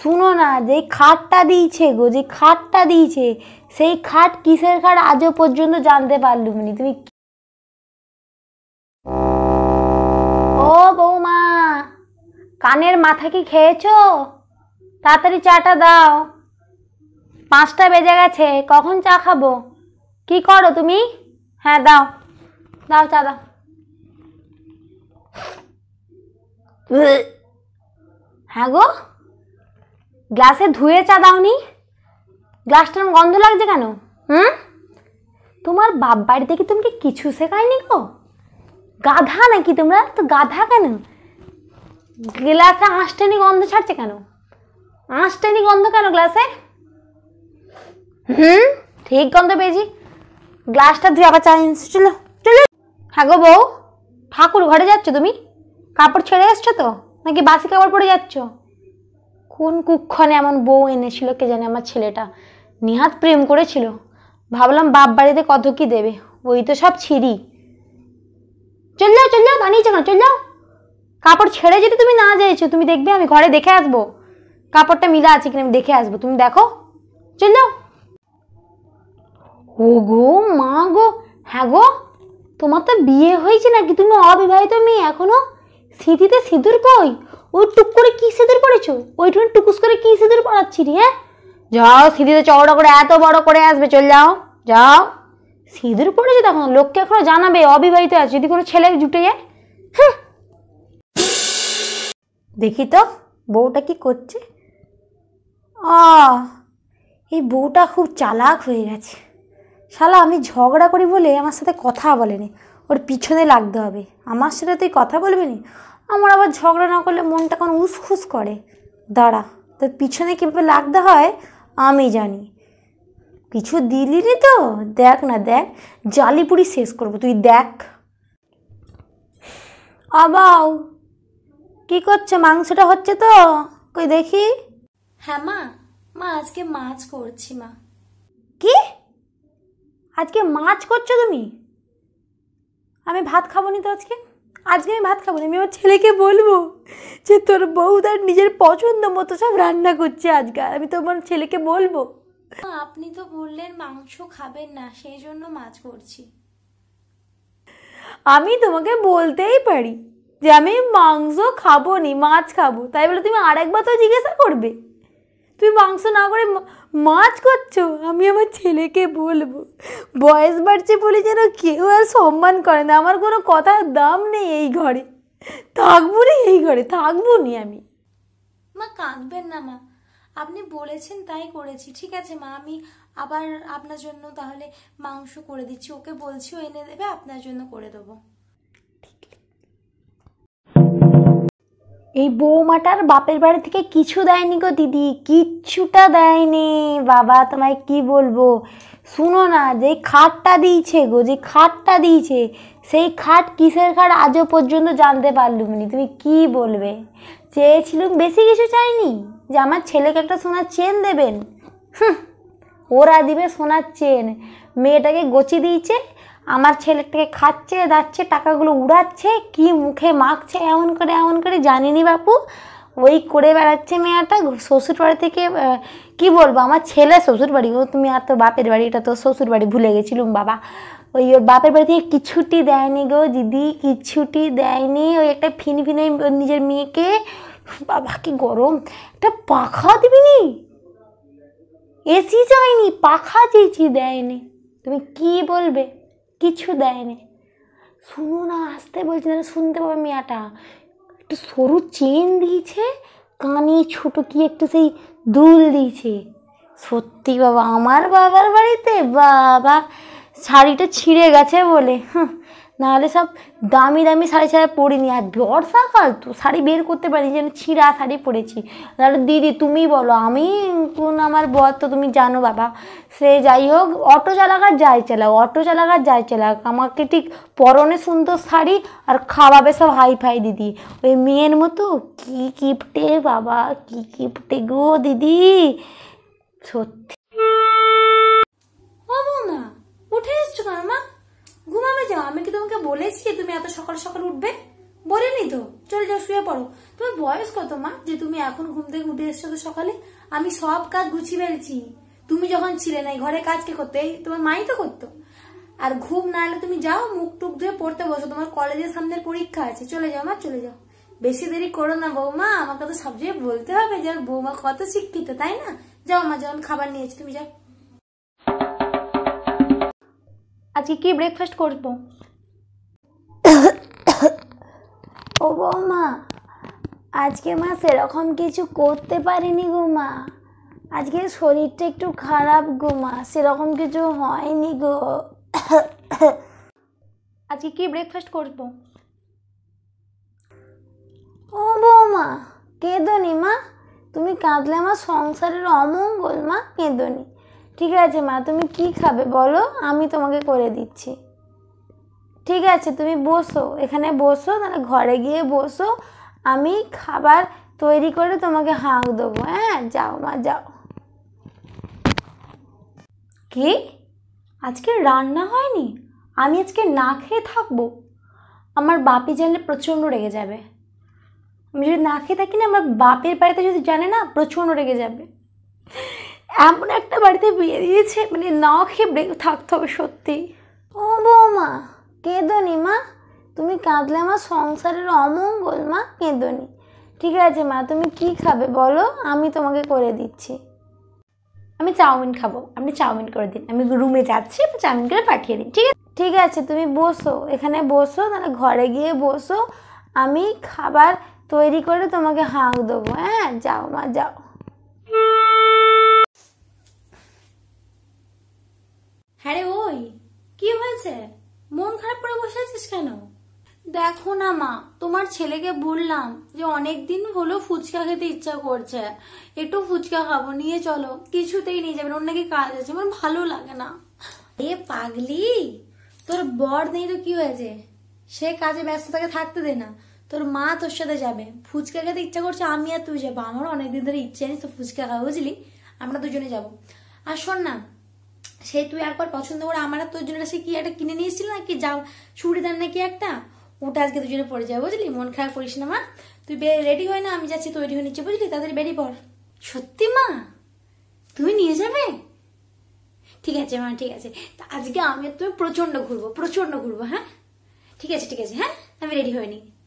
শুনো না যে খাটটা দিয়েছে গো যে খাটটা দিয়েছে সেই খাট কিসের খাট আজও পর্যন্ত জানতে পারলুম নি তুমি ও বৌমা কানের মাথা কি খেয়েছো তাড়াতাড়ি চাটা দাও পাঁচটা বেজে গেছে কখন চা খাবো কি করো তুমি হ্যাঁ দাও দাও চা দাও হ্যাঁ গো গ্লাসে ধুয়ে চা দাওনি গ্লাসটার গন্ধ লাগছে কেন হুম তোমার বাপ বাড়িতে কি তুমি কিছু শেখায়নি গো গাধা নাকি তোমরা তো গাধা কেন গ্লাসে আঁশটানি গন্ধ ছাড়ছে কেন আঁশটানি গন্ধ কেন গ্লাসে হুম ঠিক গন্ধ পেয়েছি গ্লাসটা ধুয়ে আবার চা চলো চলো হ্যাঁ গো বউ ঠাকুর ঘরে যাচ্ছ তুমি কাপড় ছেড়ে এসছো তো নাকি বাসি কাপড় পরে যাচ্ছ কোন কুক্ষণে এমন বউ এনেছিল কে জানে আমার ছেলেটা নিহাত প্রেম করেছিল ভাবলাম বাপ বাড়িতে কত কি দেবে ওই তো সব ছিঁড়ি চল যাও চল যাও দাঁড়িয়েছে কেন চল যাও কাপড় ছেড়ে যদি তুমি না যাইছো তুমি দেখবে আমি ঘরে দেখে আসবো কাপড়টা মিলা আছে কিনা আমি দেখে আসবো তুমি দেখো চল যাও ও গো মা গো হ্যাঁ গো তোমার তো বিয়ে হয়েছে নাকি তুমি অবিবাহিত মেয়ে এখনো স্মৃতিতে সিঁদুর কই ওই টুক করে কি সিঁদুর পড়েছো ওইটুকু টুকুস করে কি সিঁদুর পড়াচ্ছি রে যাও সিঁদুরে চওড়া করে এত বড় করে আসবে চল যাও যাও সিঁদুর পড়েছে তখন লোককে এখনো জানাবে অবিবাহিত আছে যদি কোনো ছেলে জুটে যায় হ্যাঁ দেখি তো বউটা কি করছে ও এই বউটা খুব চালাক হয়ে গেছে শালা আমি ঝগড়া করি বলে আমার সাথে কথা বলেনি ওর পিছনে লাগতে হবে আমার সাথে তুই কথা বলবি নি আমার আবার ঝগড়া না করলে মনটা কেমন উসখুস করে দাঁড়া তোর পিছনে কীভাবে লাগতে হয় আমি জানি কিছু দিলি নি তো দেখ না দেখ জালিপুরি শেষ করব তুই দেখ আবাও কি করছো মাংসটা হচ্ছে তো কই দেখি হ্যাঁ মা মা আজকে মাছ করছি মা কি আজকে মাছ করছো তুমি আমি ভাত খাবো নি তো আজকে আজকে আমি ভাত খাবো না আমি আমার ছেলেকে বলবো যে তোর বউ তার নিজের পছন্দ মতো সব রান্না করছে আজকাল আমি তোমার ছেলেকে বলবো আপনি তো বললেন মাংস খাবেন না সেই জন্য মাছ করছি আমি তোমাকে বলতেই পারি যে আমি মাংস খাবো নি মাছ খাবো তাই বলে তুমি আরেকবার তো জিজ্ঞাসা করবে তুমি মাংস না করে মাছ করছো আমি আমার ছেলেকে বলবো বয়স বাড়ছে বলে যেন কেউ আর সম্মান করে না আমার কোনো কথার দাম নেই এই ঘরে থাকবো না এই ঘরে থাকবো নি আমি মা কাঁদবেন না মা আপনি বলেছেন তাই করেছি ঠিক আছে মা আমি আবার আপনার জন্য তাহলে মাংস করে দিচ্ছি ওকে বলছি ও এনে দেবে আপনার জন্য করে দেবো এই বৌমাটার বাপের বাড়ি থেকে কিছু দেয়নি গো দিদি কিচ্ছুটা দেয়নি বাবা তোমায় কি বলবো শুনো না যে খাটটা দিয়েছে গো যে খাটটা দিয়েছে সেই খাট কিসের খাট আজও পর্যন্ত জানতে পারলুম নি তুমি কি বলবে চেয়েছিলুম বেশি কিছু চাইনি যে আমার ছেলেকে একটা সোনার চেন দেবেন ওরা দিবে সোনার চেন মেয়েটাকে গচি দিয়েছে আমার ছেলের থেকে খাচ্ছে দাচ্ছে টাকাগুলো উড়াচ্ছে কি মুখে মাখছে এমন করে এমন করে জানিনি বাপু ওই করে বেড়াচ্ছে মেয়েটা শ্বশুরবাড়ি থেকে কি বলবো আমার ছেলে শ্বশুরবাড়ি ও তুমি আর তো বাপের বাড়ি এটা তো শ্বশুরবাড়ি ভুলে গেছিলুম বাবা ওই ওর বাপের বাড়ি থেকে কিছুটি দেয়নি গো দিদি কিছুটি দেয়নি ওই একটা ফিনি ফিনে নিজের মেয়েকে বাবা কি গরম একটা পাখা দিবি নি এসি চাইনি পাখা চেয়েছি দেয়নি তুমি কি বলবে কিছু দেয়নি শুনো না আসতে বলছি না শুনতে পাবে মেয়াটা একটু সরু চেন দিয়েছে কানে ছোটো কি একটু সেই দুল দিয়েছে সত্যি বাবা আমার বাবার বাড়িতে বাবা শাড়িটা ছিঁড়ে গেছে বলে হ্যাঁ নাহলে সব দামি দামি শাড়ি ছাড়া পরিনি আর বর্ষাকাল তো শাড়ি বের করতে পারিনি যেন ছিঁড়া শাড়ি পরেছি তাহলে দিদি তুমি বলো আমি কোন আমার বর তো তুমি জানো বাবা সে যাই হোক অটো চালাকার যাই চালাক অটো চালাকার যাই চালাক আমাকে ঠিক পরনে সুন্দর শাড়ি আর খাওয়াবে সব হাই ফাই দিদি ওই মেয়ের মতো কি কিপটে বাবা কি কিপটে গো দিদি সত্যি বলেছি যে তুমি এত সকাল সকাল উঠবে বলেনি তো চলে যাও শুয়ে পড়ো তোমার বয়স কত মা যে তুমি এখন ঘুম থেকে উঠে এসছো তো সকালে আমি সব কাজ গুছিয়ে ফেলছি তুমি যখন ছিলে না ঘরে কাজ কে করতে তোমার মাই তো করতো আর ঘুম না এলে তুমি যাও মুখ টুক ধুয়ে পড়তে বসো তোমার কলেজের সামনে পরীক্ষা আছে চলে যাও মা চলে যাও বেশি দেরি করো না বৌমা আমাকে তো সাবজেক্ট বলতে হবে যে বৌমা কত শিক্ষিত তাই না যাও মা যাও আমি খাবার নিয়েছি তুমি যাও আজকে কি ব্রেকফাস্ট করবো ও বৌমা আজকে মা সেরকম কিছু করতে পারিনি গো মা আজকে শরীরটা একটু খারাপ গো মা সেরকম কিছু হয়নি গো আজকে কি ব্রেকফাস্ট করবো ও বৌমা কেঁদোনি মা তুমি কাঁদলে আমার সংসারের অমঙ্গল মা কেঁদোনি ঠিক আছে মা তুমি কি খাবে বলো আমি তোমাকে করে দিচ্ছি ঠিক আছে তুমি বসো এখানে বসো তাহলে ঘরে গিয়ে বসো আমি খাবার তৈরি করে তোমাকে হাঁক দেবো হ্যাঁ যাও মা যাও কি আজকে রান্না হয়নি আমি আজকে না খেয়ে থাকবো আমার বাপি জানলে প্রচণ্ড রেগে যাবে আমি যদি না খেয়ে থাকি না আমার বাপের বাড়িতে যদি জানে না প্রচণ্ড রেগে যাবে এমন একটা বাড়িতে বিয়ে দিয়েছে মানে না খেয়ে থাকতে হবে সত্যি ও বৌমা কেঁদোনি মা তুমি কাঁদলে আমার সংসারের অমঙ্গল মা কেঁদোনি ঠিক আছে মা তুমি কি খাবে বলো আমি তোমাকে করে দিচ্ছি আমি চাউমিন খাবো আপনি চাউমিন করে দিন আমি রুমে যাচ্ছি চাউমিন করে পাঠিয়ে দিন ঠিক আছে ঠিক আছে তুমি বসো এখানে বসো তাহলে ঘরে গিয়ে বসো আমি খাবার তৈরি করে তোমাকে হাঁক দেবো হ্যাঁ যাও মা যাও হ্যাঁ ওই কি হয়েছে মন খারাপ করে বসে আছিস কেন দেখো না মা তোমার ছেলেকে বললাম যে অনেক দিন হলো ফুচকা খেতে ইচ্ছা করছে একটু ফুচকা খাবো নিয়ে চলো কিছুতেই নিয়ে যাবেন ওর নাকি কাজ আছে আমার ভালো লাগে না এ পাগলি তোর বর নেই তো কি হয়েছে সে কাজে ব্যস্ত তাকে থাকতে দে না তোর মা তোর সাথে যাবে ফুচকা খেতে ইচ্ছা করছে আমি আর তুই যাবো আমার অনেকদিন ধরে ইচ্ছে আছে তো ফুচকা খাবো বুঝলি আমরা দুজনে যাবো আর শোন না সে তুই একবার পছন্দ করে আমার আর তোর জন্য সে কি একটা কিনে নিয়েছিল নাকি যাও চুড়িদার নাকি একটা ওটা আজকে দুজনে পরে যায় বুঝলি মন খারাপ করিস না মা তুই রেডি হয় না আমি যাচ্ছি তৈরি হয়ে নিচ্ছে বুঝলি তাদের বেরিয়ে পড় সত্যি মা তুমি নিয়ে যাবে ঠিক আছে মা ঠিক আছে তা আজকে আমি তুমি প্রচন্ড ঘুরবো প্রচন্ড ঘুরবো হ্যাঁ ঠিক আছে ঠিক আছে হ্যাঁ আমি রেডি হয়ে নিই